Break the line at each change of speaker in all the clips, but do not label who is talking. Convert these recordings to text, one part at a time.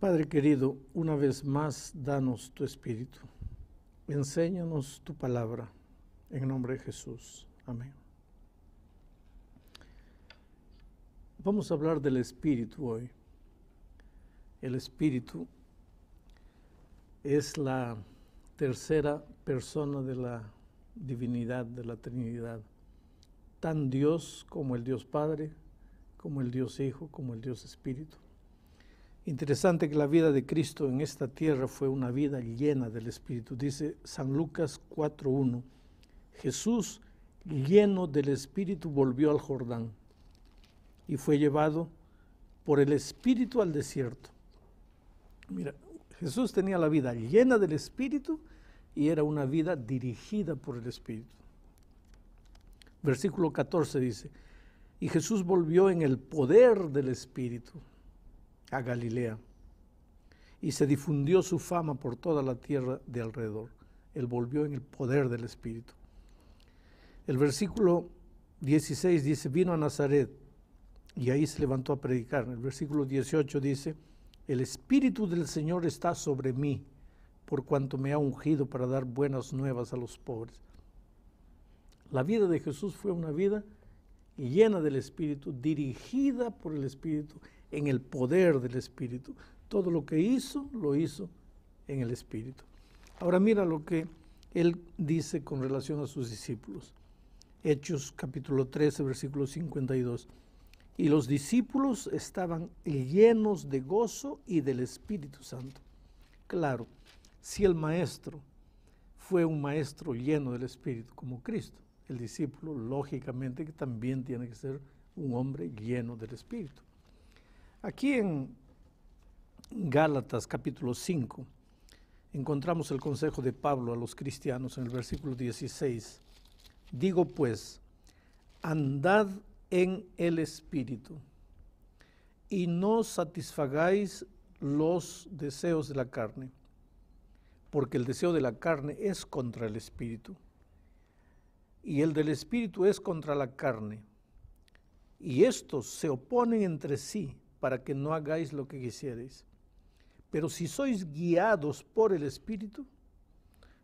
Padre querido, una vez más, danos tu Espíritu. Enséñanos tu palabra. En nombre de Jesús. Amén. Vamos a hablar del Espíritu hoy. El Espíritu es la tercera persona de la divinidad, de la Trinidad. Tan Dios como el Dios Padre, como el Dios Hijo, como el Dios Espíritu. Interesante que la vida de Cristo en esta tierra fue una vida llena del Espíritu. Dice San Lucas 4.1. Jesús, lleno del Espíritu, volvió al Jordán y fue llevado por el Espíritu al desierto. Mira, Jesús tenía la vida llena del Espíritu y era una vida dirigida por el Espíritu. Versículo 14 dice, y Jesús volvió en el poder del Espíritu a Galilea, y se difundió su fama por toda la tierra de alrededor. Él volvió en el poder del Espíritu. El versículo 16 dice, vino a Nazaret y ahí se levantó a predicar. El versículo 18 dice, el Espíritu del Señor está sobre mí, por cuanto me ha ungido para dar buenas nuevas a los pobres. La vida de Jesús fue una vida llena del Espíritu, dirigida por el Espíritu, en el poder del Espíritu. Todo lo que hizo, lo hizo en el Espíritu. Ahora mira lo que él dice con relación a sus discípulos. Hechos capítulo 13, versículo 52. Y los discípulos estaban llenos de gozo y del Espíritu Santo. Claro, si el maestro fue un maestro lleno del Espíritu como Cristo, el discípulo lógicamente también tiene que ser un hombre lleno del Espíritu. Aquí en Gálatas capítulo 5 encontramos el consejo de Pablo a los cristianos en el versículo 16. Digo pues, andad en el Espíritu y no satisfagáis los deseos de la carne, porque el deseo de la carne es contra el Espíritu y el del Espíritu es contra la carne, y estos se oponen entre sí para que no hagáis lo que quisierais. Pero si sois guiados por el Espíritu,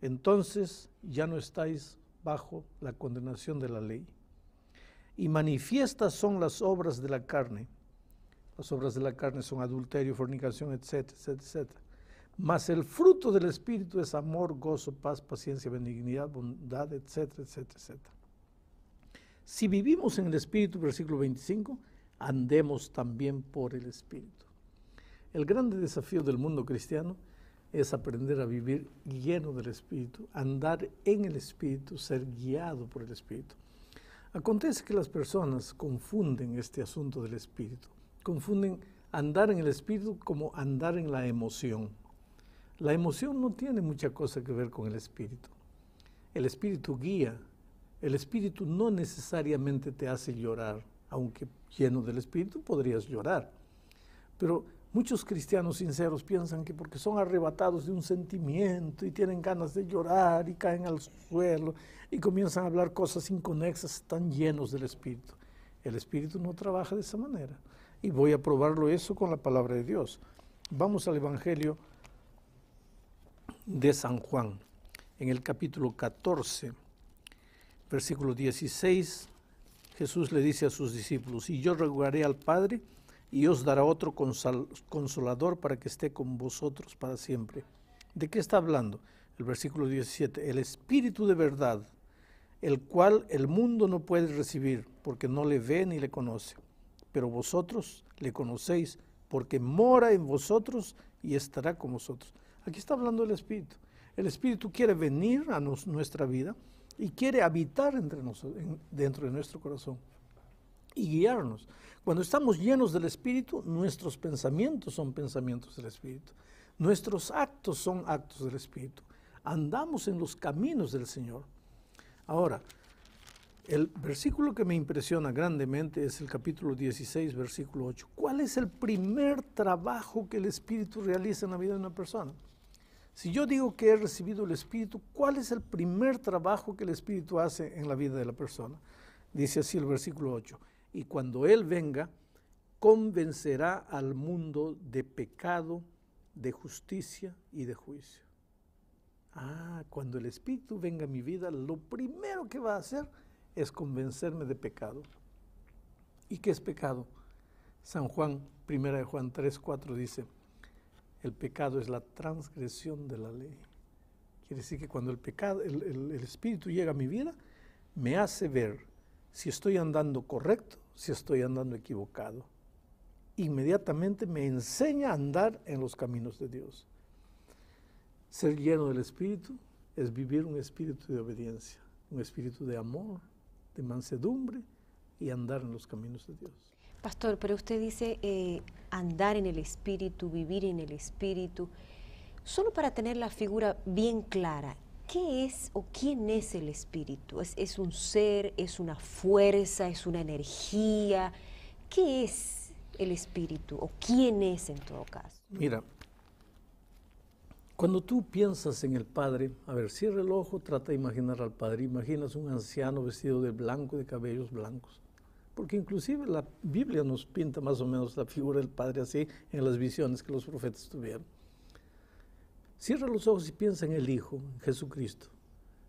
entonces ya no estáis bajo la condenación de la ley. Y manifiestas son las obras de la carne. Las obras de la carne son adulterio, fornicación, etcétera, etc, etcétera. Mas el fruto del Espíritu es amor, gozo, paz, paciencia, benignidad, bondad, etcétera, etcétera, etcétera. Si vivimos en el Espíritu, versículo 25, andemos también por el Espíritu. El grande desafío del mundo cristiano es aprender a vivir lleno del Espíritu, andar en el Espíritu, ser guiado por el Espíritu. Acontece que las personas confunden este asunto del Espíritu, confunden andar en el Espíritu como andar en la emoción. La emoción no tiene mucha cosa que ver con el Espíritu. El Espíritu guía, el Espíritu no necesariamente te hace llorar, aunque lleno del Espíritu, podrías llorar. Pero muchos cristianos sinceros piensan que porque son arrebatados de un sentimiento y tienen ganas de llorar y caen al suelo y comienzan a hablar cosas inconexas, están llenos del Espíritu. El Espíritu no trabaja de esa manera. Y voy a probarlo eso con la palabra de Dios. Vamos al Evangelio de San Juan, en el capítulo 14, versículo 16 Jesús le dice a sus discípulos, y yo rogaré al Padre y os dará otro consolador para que esté con vosotros para siempre. ¿De qué está hablando? El versículo 17, el Espíritu de verdad, el cual el mundo no puede recibir porque no le ve ni le conoce, pero vosotros le conocéis porque mora en vosotros y estará con vosotros. Aquí está hablando el Espíritu. El Espíritu quiere venir a nuestra vida, y quiere habitar entre nosotros, dentro de nuestro corazón y guiarnos. Cuando estamos llenos del Espíritu, nuestros pensamientos son pensamientos del Espíritu, nuestros actos son actos del Espíritu. Andamos en los caminos del Señor. Ahora, el versículo que me impresiona grandemente es el capítulo 16, versículo 8. ¿Cuál es el primer trabajo que el Espíritu realiza en la vida de una persona? Si yo digo que he recibido el Espíritu, ¿cuál es el primer trabajo que el Espíritu hace en la vida de la persona? Dice así el versículo 8. Y cuando Él venga, convencerá al mundo de pecado, de justicia y de juicio. Ah, cuando el Espíritu venga a mi vida, lo primero que va a hacer es convencerme de pecado. ¿Y qué es pecado? San Juan, 1 de Juan 3, 4 dice, el pecado es la transgresión de la ley. Quiere decir que cuando el pecado, el, espíritu llega a mi vida, me hace ver si estoy andando correcto, si estoy andando equivocado. Inmediatamente me enseña a andar en los caminos de Dios. Ser lleno del espíritu es vivir un espíritu de obediencia, un espíritu de amor, de mansedumbre y andar en los caminos de Dios.
Pastor, pero usted dice eh, andar en el Espíritu, vivir en el Espíritu. Solo para tener la figura bien clara, ¿qué es o quién es el Espíritu? ¿Es, es un ser? ¿Es una fuerza? ¿Es una energía? ¿Qué es el Espíritu? ¿O quién es en todo caso? Mira,
cuando tú piensas en el Padre, a ver, cierra el ojo, trata de imaginar al Padre. Imaginas un anciano vestido de blanco, de cabellos blancos porque inclusive la Biblia nos pinta más o menos la figura del Padre así en las visiones que los profetas tuvieron. Cierra los ojos y piensa en el Hijo, en Jesucristo.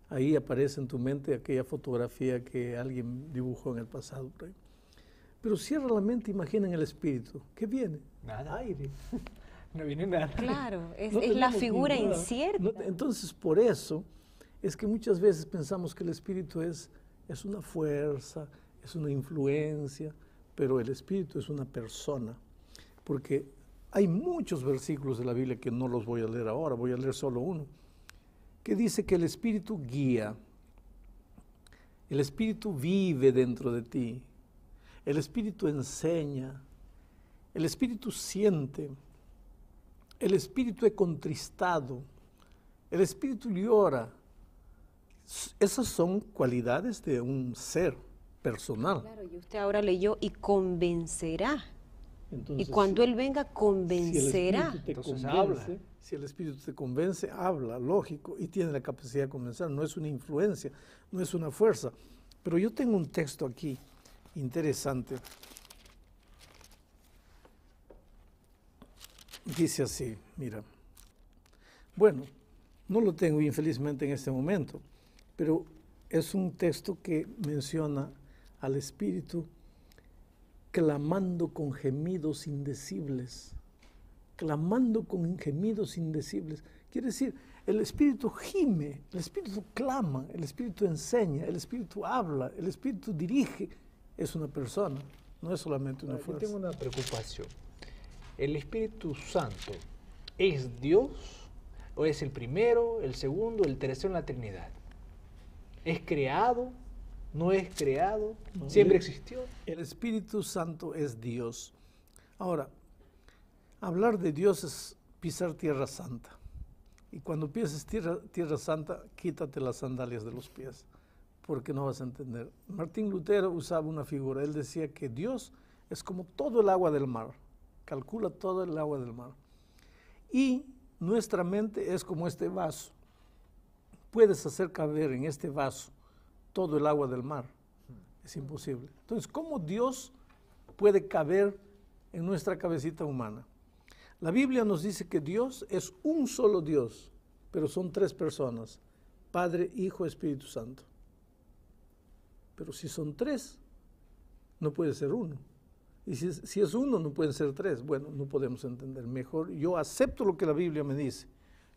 Ahí aparece en tu mente aquella fotografía que alguien dibujó en el pasado. Pero cierra la mente, imagina en el Espíritu. ¿Qué viene? Nada. Aire.
no viene nada. Claro,
es, la figura incierta.
entonces, por eso es que muchas veces pensamos que el Espíritu es, es una fuerza, es una influencia, pero el Espíritu es una persona, porque hay muchos versículos de la Biblia que no los voy a leer ahora, voy a leer solo uno, que dice que el Espíritu guía, el Espíritu vive dentro de ti, el Espíritu enseña, el Espíritu siente, el Espíritu es contristado, el Espíritu llora. Esas son cualidades de un ser personal. Claro,
y usted ahora leyó y convencerá. y cuando Él venga, convencerá. Si Entonces habla.
Si el Espíritu te convence, habla, lógico, y tiene la capacidad de convencer. No es una influencia, no es una fuerza. Pero yo tengo un texto aquí interesante. Dice así, mira. Bueno, no lo tengo infelizmente en este momento, pero es un texto que menciona al Espíritu, clamando con gemidos indecibles, clamando con gemidos indecibles. Quiere decir, el Espíritu gime, el Espíritu clama, el Espíritu enseña, el Espíritu habla, el Espíritu dirige. Es una persona, no es solamente una fuerza. Yo tengo una
preocupación. ¿El Espíritu Santo es Dios o es el primero, el segundo, el tercero en la Trinidad? ¿Es creado? no es creado, siempre
existió. El Espíritu Santo es Dios. Ahora, hablar de Dios es pisar tierra santa. Y cuando pises tierra, tierra santa, quítate las sandalias de los pies, porque no vas a entender. Martín Lutero usaba una figura, él decía que Dios es como todo el agua del mar, calcula todo el agua del mar. Y nuestra mente es como este vaso. Puedes hacer caber en este vaso todo el agua del mar. Es imposible. Entonces, ¿cómo Dios puede caber en nuestra cabecita humana? La Biblia nos dice que Dios es un solo Dios, pero son tres personas, Padre, Hijo, Espíritu Santo. Pero si son tres, no puede ser uno. Y si es, uno, no pueden ser tres. Bueno, no podemos entender. Mejor yo acepto lo que la Biblia me dice.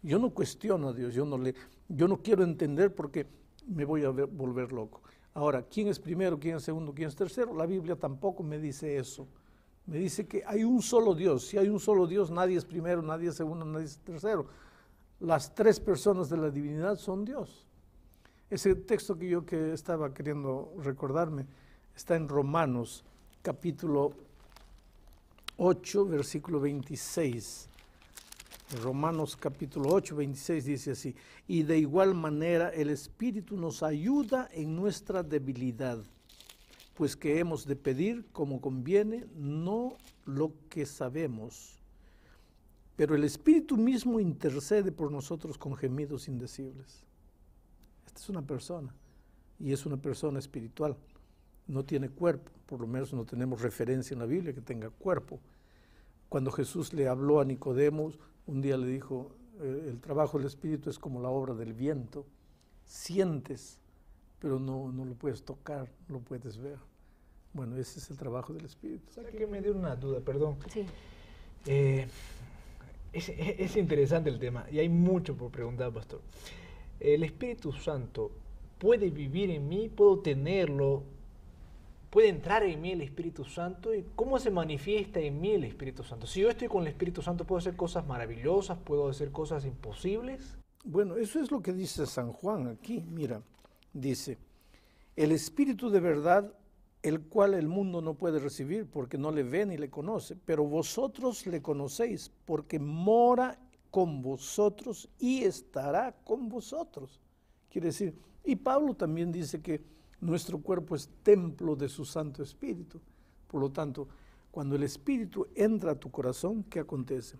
Yo no cuestiono a Dios, yo no, le, yo no quiero entender por porque me voy a volver loco. Ahora, ¿quién es primero, quién es segundo, quién es tercero? La Biblia tampoco me dice eso. Me dice que hay un solo Dios. Si hay un solo Dios, nadie es primero, nadie es segundo, nadie es tercero. Las tres personas de la divinidad son Dios. Ese texto que yo que estaba queriendo recordarme está en Romanos capítulo 8, versículo 26. Romanos capítulo 8, 26 dice así, y de igual manera el Espíritu nos ayuda en nuestra debilidad, pues que hemos de pedir como conviene, no lo que sabemos, pero el Espíritu mismo intercede por nosotros con gemidos indecibles. Esta es una persona, y es una persona espiritual, no tiene cuerpo, por lo menos no tenemos referencia en la Biblia que tenga cuerpo. Cuando Jesús le habló a Nicodemos, un día le dijo, el trabajo del espíritu es como la obra del viento, sientes, pero no, no lo puedes tocar, no lo puedes ver. Bueno, ese es el trabajo del espíritu.
O sea, que me dio una duda, perdón. Sí. Eh, es, es, interesante el tema y hay mucho por preguntar, pastor. ¿El Espíritu Santo puede vivir en mí? ¿Puedo tenerlo? puede entrar en mí el Espíritu Santo y cómo se manifiesta en mí el Espíritu Santo. Si yo estoy con el Espíritu Santo, ¿puedo hacer cosas maravillosas? ¿Puedo hacer cosas imposibles? Bueno, eso es lo que dice
San Juan aquí. Mira, dice, el Espíritu de verdad, el cual el mundo no puede recibir porque no le ve ni le conoce, pero vosotros le conocéis porque mora con vosotros y estará con vosotros. Quiere decir, y Pablo también dice que nuestro cuerpo es templo de su Santo Espíritu. Por lo tanto, cuando el Espíritu entra a tu corazón, ¿qué acontece?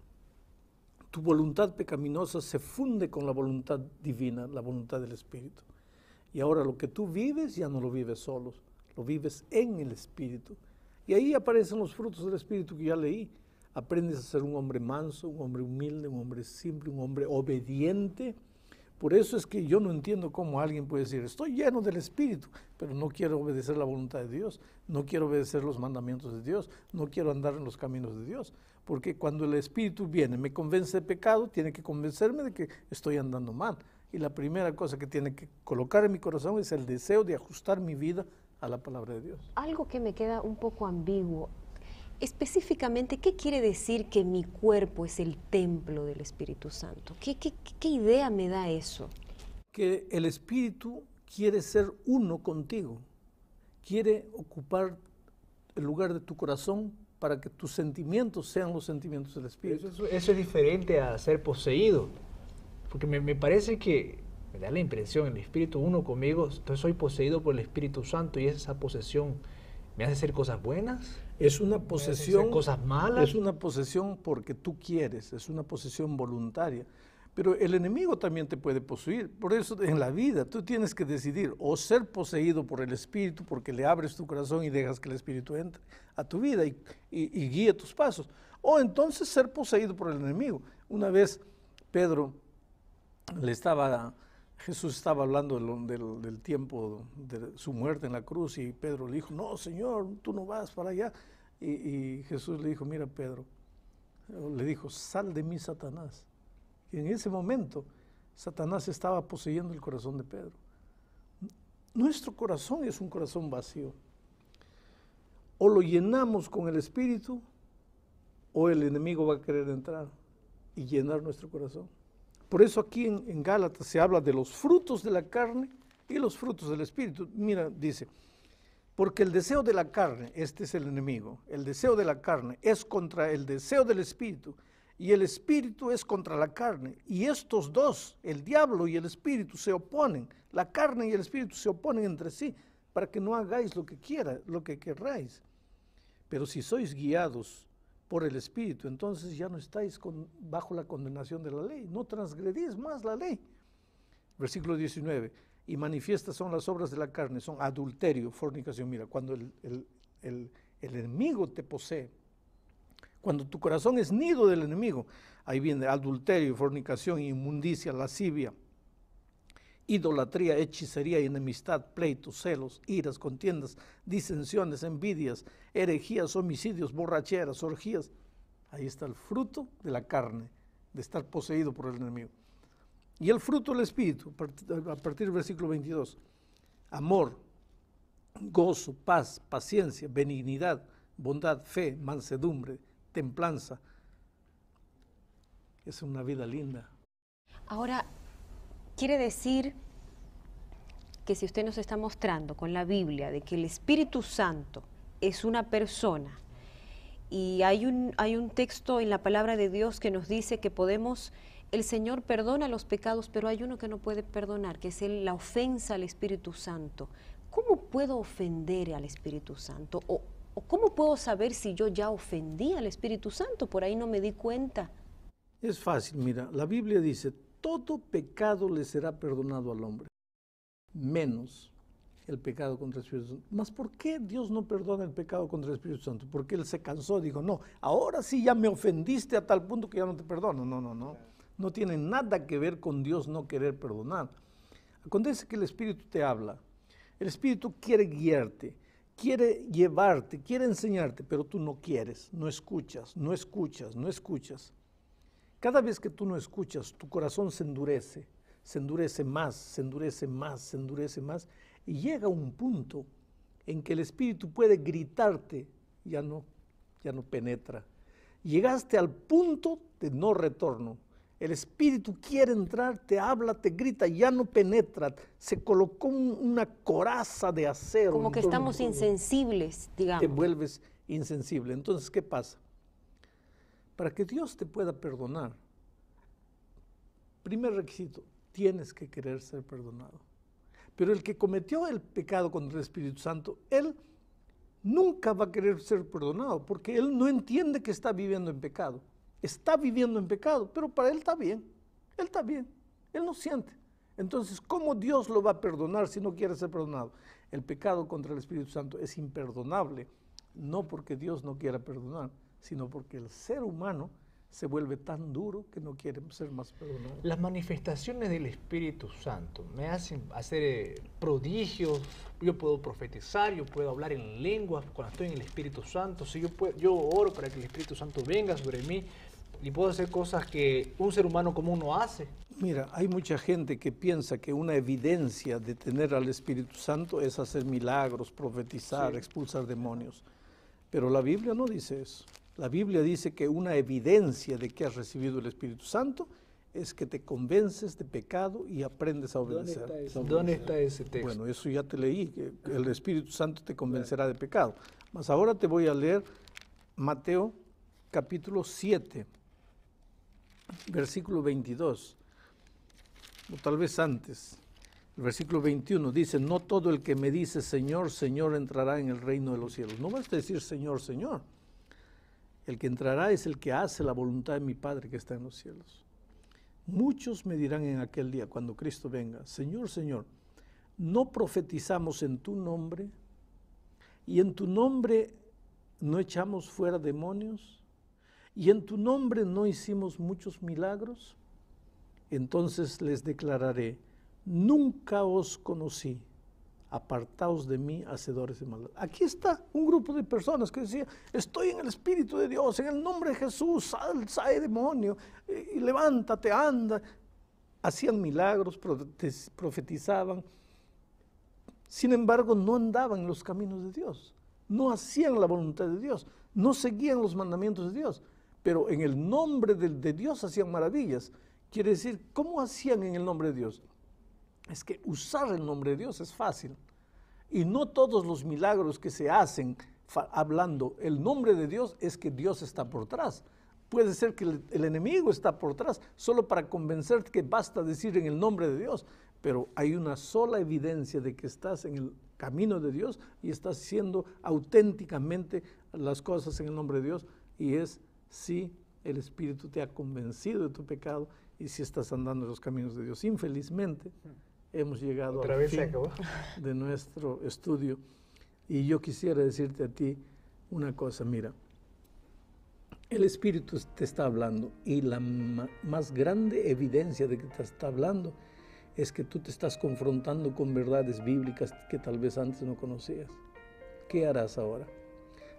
Tu voluntad pecaminosa se funde con la voluntad divina, la voluntad del Espíritu. Y ahora lo que tú vives ya no lo vives solo, lo vives en el Espíritu. Y ahí aparecen los frutos del Espíritu que ya leí. Aprendes a ser un hombre manso, un hombre humilde, un hombre simple, un hombre obediente por eso es que yo no entiendo cómo alguien puede decir, estoy lleno del Espíritu, pero no quiero obedecer la voluntad de Dios, no quiero obedecer los mandamientos de Dios, no quiero andar en los caminos de Dios. Porque cuando el Espíritu viene, me convence de pecado, tiene que convencerme de que estoy andando mal. Y la primera cosa que tiene que colocar en mi corazón es el deseo de ajustar mi vida a la palabra de Dios.
Algo que me queda un poco ambiguo específicamente, ¿qué quiere decir que mi cuerpo es el templo del Espíritu Santo? ¿Qué, idea me da eso?
Que el Espíritu quiere ser uno
contigo, quiere ocupar
el lugar de tu corazón para que tus sentimientos sean los sentimientos del Espíritu. Eso, es diferente a ser poseído, porque me, me parece que me da
la impresión, el Espíritu uno conmigo, entonces soy poseído por el Espíritu Santo y es esa posesión
me hace hacer cosas buenas. Es una posesión. Hacer cosas malas. Es una posesión porque tú quieres, es una posesión voluntaria. Pero el enemigo también te puede poseer. Por eso en la vida tú tienes que decidir o ser poseído por el Espíritu porque le abres tu corazón y dejas que el Espíritu entre a tu vida y, y guíe tus pasos. O entonces ser poseído por el enemigo. Una vez Pedro le estaba Jesús estaba hablando del, tiempo de su muerte en la cruz y Pedro le dijo, no, Señor, tú no vas para allá. Y, y Jesús le dijo, mira, Pedro, le dijo, sal de mí, Satanás. Y en ese momento, Satanás estaba poseyendo el corazón de Pedro. Nuestro corazón es un corazón vacío. O lo llenamos con el Espíritu, o el enemigo va a querer entrar y llenar nuestro corazón. Por eso aquí en, Gálatas se habla de los frutos de la carne y los frutos del Espíritu. Mira, dice, porque el deseo de la carne, este es el enemigo, el deseo de la carne es contra el deseo del Espíritu y el Espíritu es contra la carne. Y estos dos, el diablo y el Espíritu, se oponen. La carne y el Espíritu se oponen entre sí para que no hagáis lo que quiera, lo que querráis. Pero si sois guiados por el Espíritu, entonces ya no estáis bajo la condenación de la ley, no transgredís más la ley. Versículo 19, y manifiestas son las obras de la carne, son adulterio, fornicación. Mira, cuando el enemigo te posee, cuando tu corazón es nido del enemigo, ahí viene adulterio, fornicación, inmundicia, lascivia, idolatría, hechicería, enemistad, pleitos, celos, iras, contiendas, disensiones, envidias, herejías, homicidios, borracheras, orgías. Ahí está el fruto de la carne, de estar poseído por el enemigo. Y el fruto del Espíritu, a partir del versículo 22, amor, gozo, paz, paciencia, benignidad, bondad, fe, mansedumbre, templanza. Es una vida linda.
Ahora, Quiere decir que si usted nos está mostrando con la Biblia de que el Espíritu Santo es una persona y hay un, hay un texto en la palabra de Dios que nos dice que podemos, el Señor perdona los pecados, pero hay uno que no puede perdonar, que es la ofensa al Espíritu Santo. ¿Cómo puedo ofender al Espíritu Santo? ¿O, ¿O cómo puedo saber si yo ya ofendí al Espíritu Santo? Por ahí no me di cuenta.
Es fácil, mira, la Biblia dice, todo pecado le será perdonado al hombre, menos el pecado contra el Espíritu Santo. ¿Mas por qué Dios no perdona el pecado contra el Espíritu Santo? Porque Él se cansó, dijo, no, ahora sí ya me ofendiste a tal punto que ya no te perdono. No, no, no. No tiene nada que ver con Dios no querer perdonar. Acontece que el Espíritu te habla. El Espíritu quiere guiarte, quiere llevarte, quiere enseñarte, pero tú no quieres, no escuchas, no escuchas, no escuchas. Cada vez que tú no escuchas, tu corazón se endurece, se endurece más, se endurece más, se endurece más, y llega un punto en que el Espíritu puede gritarte, ya no, ya no penetra. Llegaste al punto de no retorno. El espíritu quiere entrar, te habla, te grita, ya no penetra. Se colocó una coraza de acero. Como que estamos
insensibles, digamos. Te
vuelves insensible. Entonces, ¿qué pasa? Para que Dios te pueda perdonar, primer requisito, tienes que querer ser perdonado. Pero el que cometió el pecado contra el Espíritu Santo, él nunca va a querer ser perdonado porque él no entiende que está viviendo en pecado. Está viviendo en pecado, pero para él está bien. Él está bien. Él no siente. Entonces, ¿cómo Dios lo va a perdonar si no quiere ser perdonado? El pecado contra el Espíritu Santo es imperdonable, no porque Dios no quiera perdonar, sino porque el ser humano se vuelve tan duro que no quiere ser más perdonado. Las manifestaciones del Espíritu Santo
me hacen hacer eh, prodigios, yo puedo profetizar, yo puedo hablar en lenguas cuando estoy en el Espíritu Santo, si yo, puedo, yo oro para que el Espíritu Santo venga sobre mí y puedo hacer cosas que un ser humano común no hace.
Mira, hay mucha gente que piensa que una evidencia de tener al Espíritu Santo es hacer milagros, profetizar, expulsar demonios, pero la Biblia no dice eso. La Biblia dice que una evidencia de que has recibido el Espíritu Santo es que te convences de pecado y aprendes a obedecer. ¿Dónde está ese, texto? Bueno, eso ya te leí, que el Espíritu Santo te convencerá de pecado. Mas ahora te voy a leer Mateo capítulo 7, versículo 22, o tal vez antes. El versículo 21 dice, no todo el que me dice Señor, Señor entrará en el reino de los cielos. No vas a decir Señor, Señor. El que entrará es el que hace la voluntad de mi Padre que está en los cielos. Muchos me dirán en aquel día, cuando Cristo venga, Señor, Señor, no profetizamos en tu nombre y en tu nombre no echamos fuera demonios y en tu nombre no hicimos muchos milagros. Entonces les declararé, nunca os conocí apartaos de mí, hacedores de maldad. Aquí está un grupo de personas que decía, estoy en el Espíritu de Dios, en el nombre de Jesús, sal, demonio, levántate, anda. Hacían milagros, profetizaban. Sin embargo, no andaban en los caminos de Dios, no hacían la voluntad de Dios, no seguían los mandamientos de Dios, pero en el nombre de Dios hacían maravillas. Quiere decir, ¿cómo hacían en el nombre de Dios? es que usar el nombre de Dios es fácil. Y no todos los milagros que se hacen hablando el nombre de Dios es que Dios está por atrás. Puede ser que el, enemigo está por atrás solo para convencerte que basta decir en el nombre de Dios, pero hay una sola evidencia de que estás en el camino de Dios y estás haciendo auténticamente las cosas en el nombre de Dios y es si el Espíritu te ha convencido de tu pecado y si estás andando en los caminos de Dios. Infelizmente hemos llegado a fin de nuestro estudio. Y yo quisiera decirte a ti una cosa, mira, el Espíritu te está hablando y la más grande evidencia de que te está hablando es que tú te estás confrontando con verdades bíblicas que tal vez antes no conocías. ¿Qué harás ahora?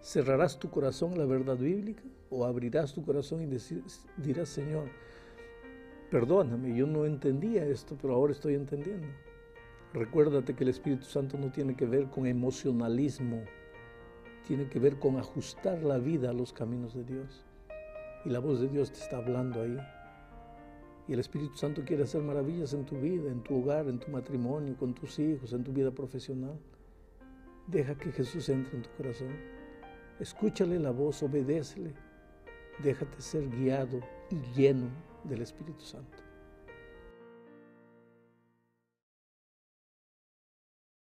¿Cerrarás tu corazón a la verdad bíblica o abrirás tu corazón y dirás, Señor, Perdóname, yo no entendía esto, pero ahora estoy entendiendo. Recuérdate que el Espíritu Santo no tiene que ver con emocionalismo, tiene que ver con ajustar la vida a los caminos de Dios. Y la voz de Dios te está hablando ahí. Y el Espíritu Santo quiere hacer maravillas en tu vida, en tu hogar, en tu matrimonio, con tus hijos, en tu vida profesional. Deja que Jesús entre en tu corazón. Escúchale la voz, obedécele. Déjate ser guiado
y lleno del Espíritu Santo.